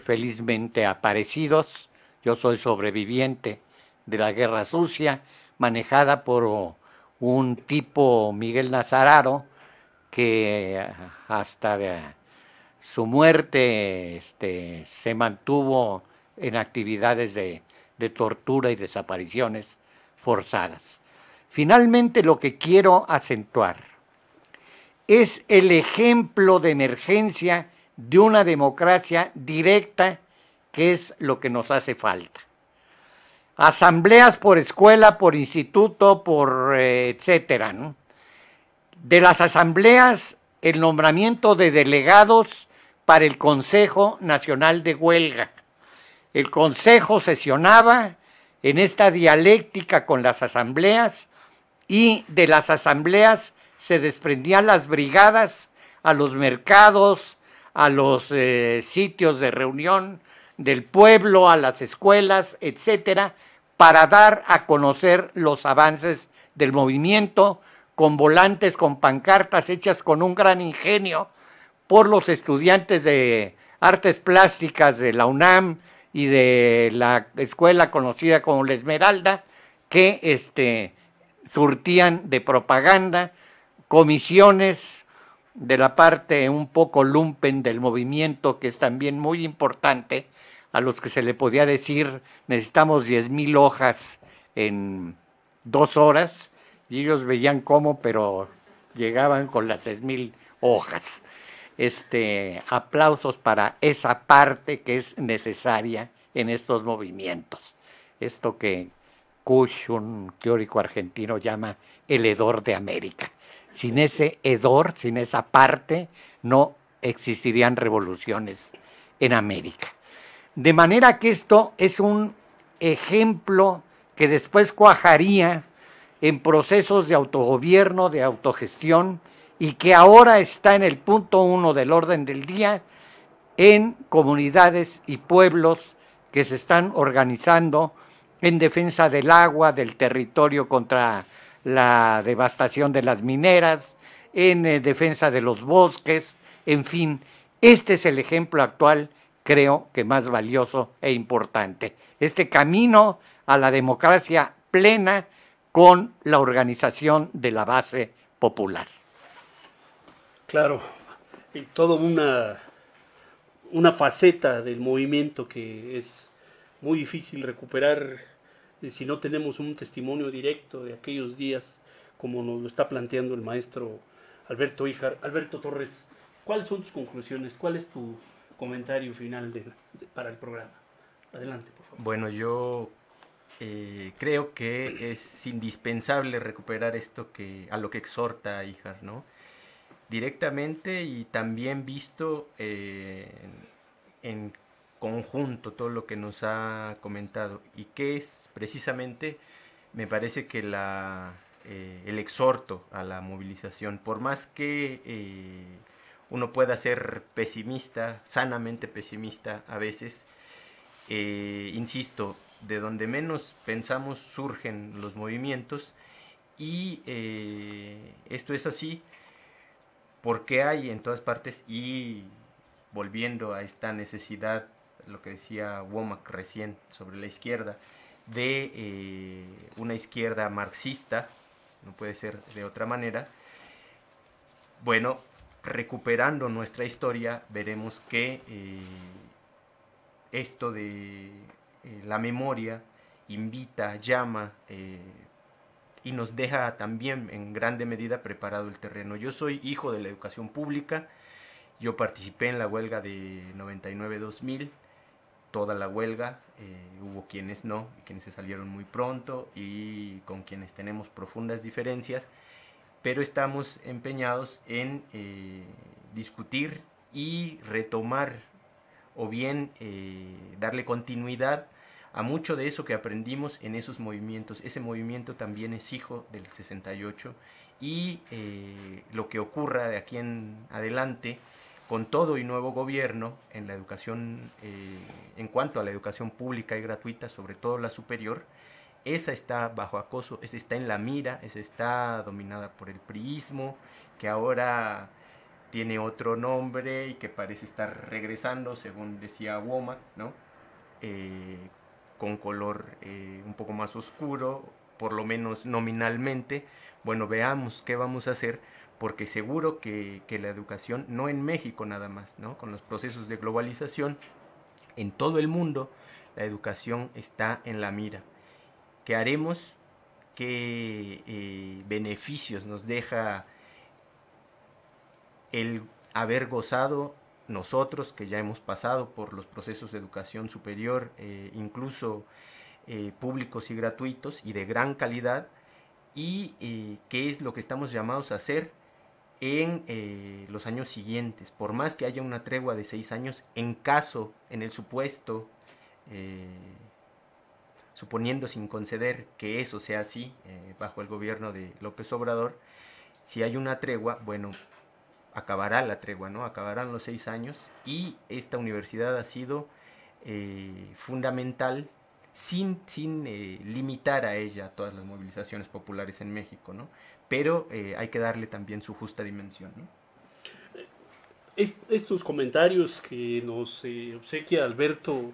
felizmente aparecidos. Yo soy sobreviviente de la guerra sucia manejada por un tipo Miguel Nazararo, que hasta su muerte este, se mantuvo en actividades de, tortura y desapariciones forzadas. Finalmente, lo que quiero acentuar es el ejemplo de emergencia de una democracia directa, que es lo que nos hace falta. Asambleas por escuela, por instituto, por eh, etcétera, ¿no? de las asambleas el nombramiento de delegados para el Consejo Nacional de Huelga. El Consejo sesionaba en esta dialéctica con las asambleas y de las asambleas se desprendían las brigadas a los mercados, a los eh, sitios de reunión del pueblo, a las escuelas, etcétera, para dar a conocer los avances del movimiento, con volantes, con pancartas hechas con un gran ingenio por los estudiantes de artes plásticas de la UNAM y de la escuela conocida como La Esmeralda, que este, surtían de propaganda comisiones de la parte un poco lumpen del movimiento, que es también muy importante, a los que se le podía decir necesitamos 10.000 hojas en dos horas, y ellos veían cómo, pero llegaban con las mil hojas. Este, aplausos para esa parte que es necesaria en estos movimientos. Esto que Kush, un teórico argentino, llama el hedor de América. Sin ese hedor, sin esa parte, no existirían revoluciones en América. De manera que esto es un ejemplo que después cuajaría en procesos de autogobierno, de autogestión, y que ahora está en el punto uno del orden del día en comunidades y pueblos que se están organizando en defensa del agua, del territorio contra la devastación de las mineras, en eh, defensa de los bosques, en fin, este es el ejemplo actual, creo que más valioso e importante. Este camino a la democracia plena con la organización de la base popular. Claro, y toda una, una faceta del movimiento que es muy difícil recuperar eh, si no tenemos un testimonio directo de aquellos días, como nos lo está planteando el maestro Alberto Ijar. Alberto Torres, ¿cuáles son tus conclusiones? ¿Cuál es tu comentario final para el programa? Adelante, por favor. Bueno, yo eh, creo que es indispensable recuperar esto que a lo que exhorta Ijar, ¿no? Directamente y también visto eh, en conjunto todo lo que nos ha comentado y que es precisamente, me parece que la, eh, el exhorto a la movilización, por más que uno pueda ser pesimista, sanamente pesimista a veces, insisto, de donde menos pensamos surgen los movimientos y eh, esto es así porque hay en todas partes y volviendo a esta necesidad, lo que decía Womack recién sobre la izquierda, de eh, una izquierda marxista, no puede ser de otra manera, bueno, recuperando nuestra historia veremos que eh, esto de eh, la memoria invita, llama eh, y nos deja también en grande medida preparado el terreno. Yo soy hijo de la educación pública, yo participé en la huelga de 99-2000, toda la huelga, eh, hubo quienes no, quienes se salieron muy pronto y con quienes tenemos profundas diferencias, pero estamos empeñados en discutir y retomar o bien darle continuidad a mucho de eso que aprendimos en esos movimientos. Ese movimiento también es hijo del 68 y eh, lo que ocurra de aquí en adelante con todo y nuevo gobierno en la educación, eh, en cuanto a la educación pública y gratuita, sobre todo la superior, esa está bajo acoso, esa está en la mira, esa está dominada por el priismo, que ahora tiene otro nombre y que parece estar regresando, según decía Womack, ¿no? Eh, con color eh, un poco más oscuro, por lo menos nominalmente. Bueno, veamos qué vamos a hacer, porque seguro que, la educación, no en México nada más, ¿no? con los procesos de globalización, en todo el mundo, la educación está en la mira. ¿Qué haremos? ¿Qué eh, beneficios nos deja el haber gozado nosotros que ya hemos pasado por los procesos de educación superior, eh, incluso eh, públicos y gratuitos y de gran calidad, y eh, que qué es lo que estamos llamados a hacer en los años siguientes, por más que haya una tregua de seis años, en caso, en el supuesto, suponiendo sin conceder que eso sea así, bajo el gobierno de López Obrador, si hay una tregua, bueno, acabará la tregua, ¿no? Acabarán los seis años y esta universidad ha sido eh, fundamental sin, sin eh, limitar a ella todas las movilizaciones populares en México, ¿no? Pero eh, hay que darle también su justa dimensión, estos comentarios que nos obsequia Alberto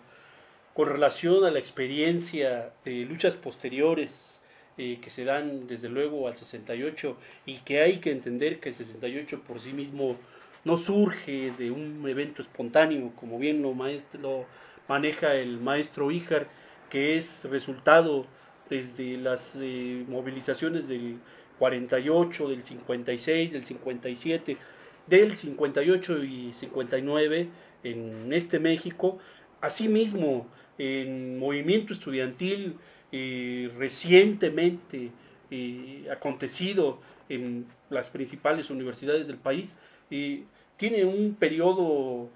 con relación a la experiencia de luchas posteriores eh, que se dan desde luego al 68 y que hay que entender que el 68 por sí mismo no surge de un evento espontáneo, como bien lo, maestro, maneja el maestro Ijar, que es resultado desde las eh, movilizaciones del 48, del 56, del 57, del 58 y 59 en este México, asimismo en movimiento estudiantil recientemente acontecido en las principales universidades del país, tiene un periodo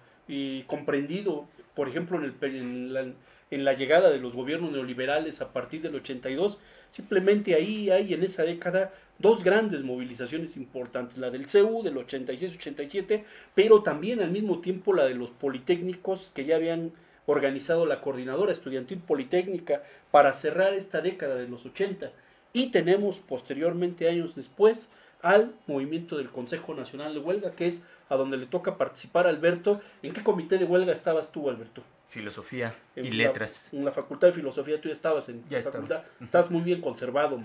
comprendido, por ejemplo, en, la, en, la, llegada de los gobiernos neoliberales a partir del 82, simplemente ahí hay en esa década dos grandes movilizaciones importantes, la del CEU del 86-87, pero también al mismo tiempo la de los politécnicos que ya habían organizado la Coordinadora Estudiantil Politécnica para cerrar esta década de los 80 y tenemos posteriormente años después al movimiento del Consejo Nacional de Huelga, que es a donde le toca participar Alberto. ¿En qué comité de huelga estabas tú, Alberto? Filosofía y letras. En la Facultad de Filosofía tú estabas en ya la facultad. Estás muy bien conservado.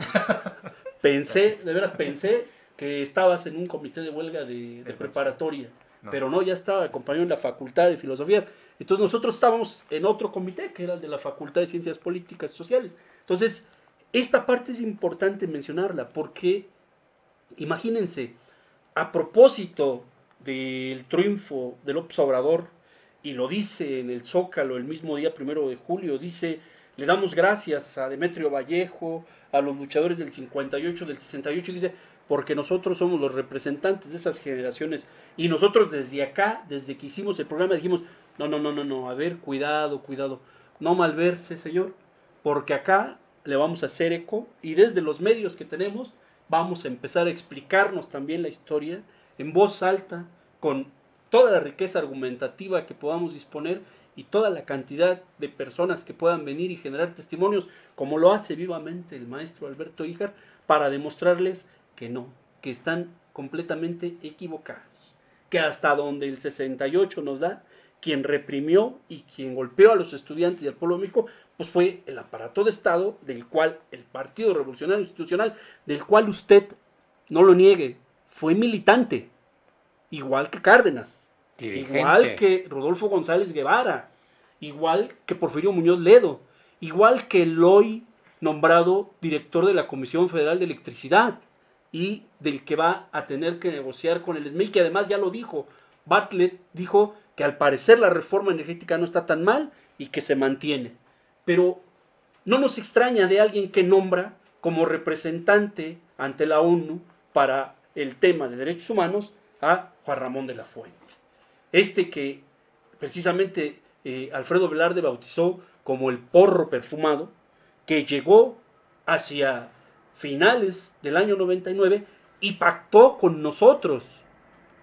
pensé, de veras pensé que estabas en un comité de huelga de, preparatoria pero no, ya estaba acompañado en la Facultad de Filosofía. Entonces nosotros estábamos en otro comité, que era el de la Facultad de Ciencias Políticas y Sociales. Entonces, esta parte es importante mencionarla, porque imagínense, a propósito del triunfo del Obrador, y lo dice en el Zócalo el mismo día primero de julio, dice, le damos gracias a Demetrio Vallejo, a los luchadores del 58, del 68, y dice, porque nosotros somos los representantes de esas generaciones y nosotros desde acá, desde que hicimos el programa, dijimos, no, no, no, no, no, a ver, cuidado, cuidado, no malverse, Señor, porque acá le vamos a hacer eco y desde los medios que tenemos vamos a empezar a explicarnos también la historia en voz alta, con toda la riqueza argumentativa que podamos disponer y toda la cantidad de personas que puedan venir y generar testimonios, como lo hace vivamente el maestro Alberto Híjar para demostrarles que no, que están completamente equivocados, que hasta donde el 68 nos da, quien reprimió y quien golpeó a los estudiantes y al pueblo de pues fue el aparato de Estado del cual el Partido Revolucionario Institucional, del cual usted, no lo niegue, fue militante, igual que Cárdenas, igual que Rodolfo González Guevara, igual que Porfirio Muñoz Ledo, igual que el hoy nombrado director de la Comisión Federal de Electricidad, y del que va a tener que negociar con el SMEI, que además ya lo dijo. Bartlett dijo que al parecer la reforma energética no está tan mal y que se mantiene. Pero no nos extraña de alguien que nombra como representante ante la ONU para el tema de derechos humanos a Juan Ramón de la Fuente. Este que precisamente eh, Alfredo Velarde bautizó como el porro perfumado, que llegó hacia finales del año 99 y pactó con nosotros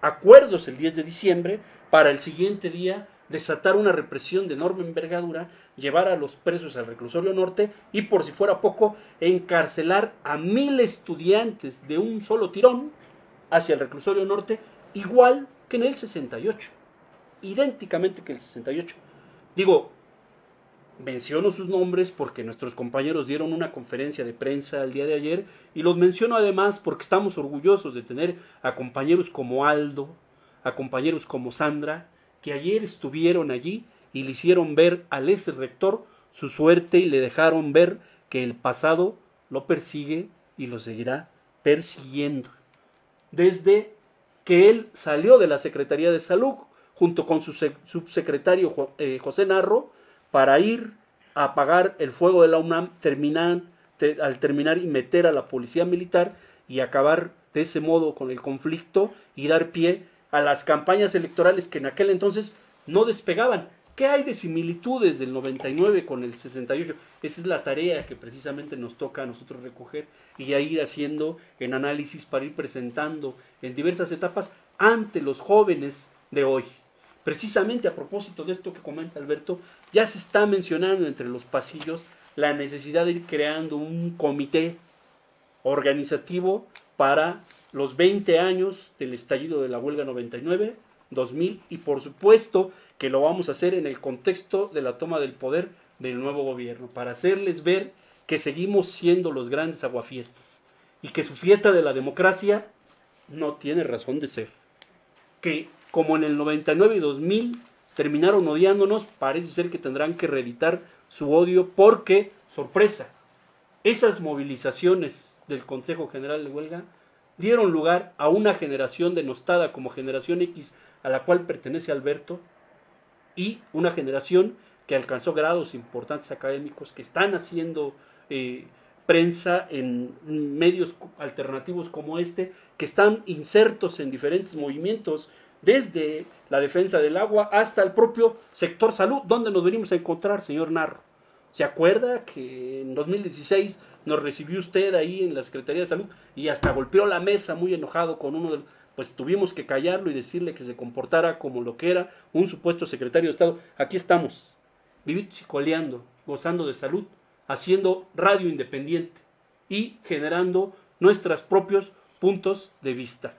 acuerdos el 10 de diciembre para el siguiente día desatar una represión de enorme envergadura, llevar a los presos al reclusorio norte y por si fuera poco encarcelar a mil estudiantes de un solo tirón hacia el reclusorio norte, igual que en el 68, idénticamente que el 68. Digo, Menciono sus nombres porque nuestros compañeros dieron una conferencia de prensa el día de ayer y los menciono además porque estamos orgullosos de tener a compañeros como Aldo, a compañeros como Sandra, que ayer estuvieron allí y le hicieron ver al ex rector su suerte y le dejaron ver que el pasado lo persigue y lo seguirá persiguiendo. Desde que él salió de la Secretaría de Salud junto con su subsecretario eh, José Narro, para ir a apagar el fuego de la UNAM al terminar y meter a la policía militar y acabar de ese modo con el conflicto y dar pie a las campañas electorales que en aquel entonces no despegaban. ¿Qué hay de similitudes del 99 con el 68? Esa es la tarea que precisamente nos toca a nosotros recoger y a ir haciendo en análisis para ir presentando en diversas etapas ante los jóvenes de hoy. Precisamente a propósito de esto que comenta Alberto, ya se está mencionando entre los pasillos la necesidad de ir creando un comité organizativo para los 20 años del estallido de la huelga 99, 2000 y por supuesto que lo vamos a hacer en el contexto de la toma del poder del nuevo gobierno, para hacerles ver que seguimos siendo los grandes aguafiestas y que su fiesta de la democracia no tiene razón de ser. Que como en el 99 y 2000 terminaron odiándonos, parece ser que tendrán que reeditar su odio porque, sorpresa, esas movilizaciones del Consejo General de Huelga dieron lugar a una generación denostada como generación X a la cual pertenece Alberto y una generación que alcanzó grados importantes académicos, que están haciendo eh, prensa en medios alternativos como este, que están insertos en diferentes movimientos desde la defensa del agua hasta el propio sector salud, donde nos venimos a encontrar, señor Narro. ¿Se acuerda que en 2016 nos recibió usted ahí en la Secretaría de Salud y hasta golpeó la mesa muy enojado con uno de pues tuvimos que callarlo y decirle que se comportara como lo que era un supuesto secretario de Estado. Aquí estamos, vivitos y gozando de salud, haciendo radio independiente y generando nuestros propios puntos de vista.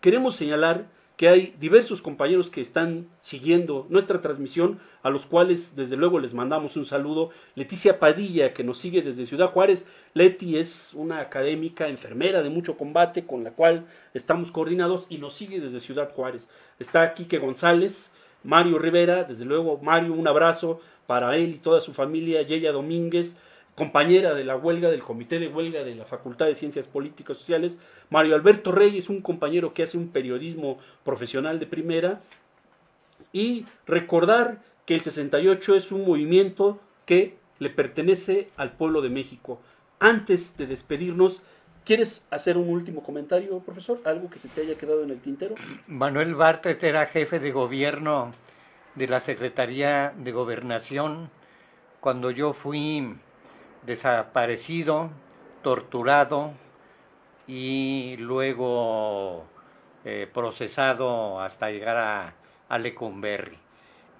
Queremos señalar que hay diversos compañeros que están siguiendo nuestra transmisión, a los cuales desde luego les mandamos un saludo. Leticia Padilla, que nos sigue desde Ciudad Juárez. Leti es una académica, enfermera de mucho combate, con la cual estamos coordinados y nos sigue desde Ciudad Juárez. Está Quique González, Mario Rivera, desde luego Mario, un abrazo para él y toda su familia, Yella Domínguez compañera de la huelga, del comité de huelga de la Facultad de Ciencias Políticas Sociales, Mario Alberto Reyes, un compañero que hace un periodismo profesional de primera, y recordar que el 68 es un movimiento que le pertenece al pueblo de México. Antes de despedirnos, ¿Quieres hacer un último comentario, profesor? ¿Algo que se te haya quedado en el tintero? Manuel Bartlett era jefe de gobierno de la Secretaría de Gobernación cuando yo fui desaparecido, torturado y luego eh, procesado hasta llegar a, Lecumberri.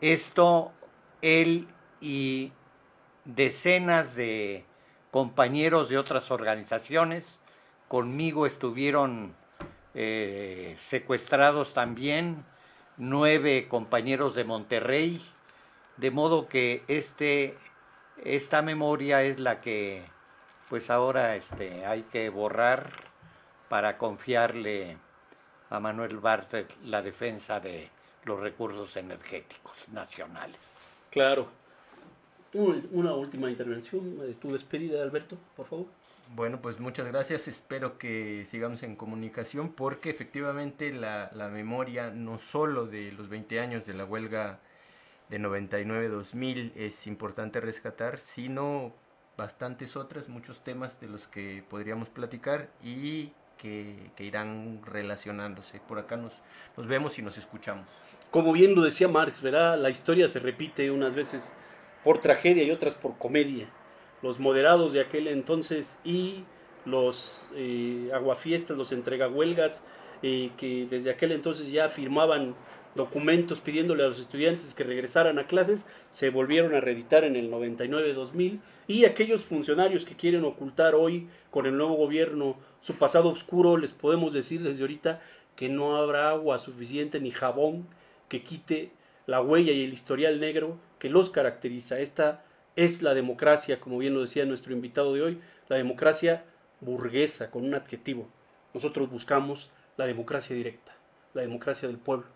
Esto él y decenas de compañeros de otras organizaciones conmigo estuvieron eh, secuestrados también, nueve compañeros de Monterrey, de modo que este esta memoria es la que pues ahora este, hay que borrar para confiarle a Manuel Bartlett la defensa de los recursos energéticos nacionales. Claro. Una última intervención, tu despedida, Alberto, por favor. Bueno, pues muchas gracias. Espero que sigamos en comunicación porque efectivamente la, la memoria no solo de los 20 años de la huelga de 99-2000 es importante rescatar, sino bastantes otras, muchos temas de los que podríamos platicar y que, irán relacionándose. Por acá nos, nos vemos y nos escuchamos. Como bien lo decía Marx, ¿verdad? La historia se repite unas veces por tragedia y otras por comedia. Los moderados de aquel entonces y los eh, aguafiestas, los entregahuelgas, eh, que desde aquel entonces ya firmaban documentos pidiéndole a los estudiantes que regresaran a clases, se volvieron a reeditar en el 99-2000 y aquellos funcionarios que quieren ocultar hoy con el nuevo gobierno su pasado oscuro, les podemos decir desde ahorita que no habrá agua suficiente ni jabón que quite la huella y el historial negro que los caracteriza. Esta es la democracia, como bien lo decía nuestro invitado de hoy, la democracia burguesa, con un adjetivo. Nosotros buscamos la democracia directa, la democracia del pueblo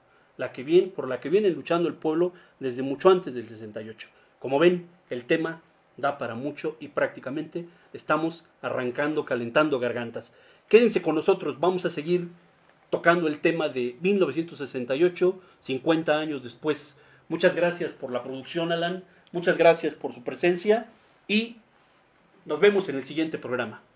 la que viene, por la que viene luchando el pueblo desde mucho antes del 68. Como ven, el tema da para mucho y prácticamente estamos arrancando, calentando gargantas. Quédense con nosotros, vamos a seguir tocando el tema de 1968, 50 años después. Muchas gracias por la producción, Alan. Muchas gracias por su presencia y nos vemos en el siguiente programa.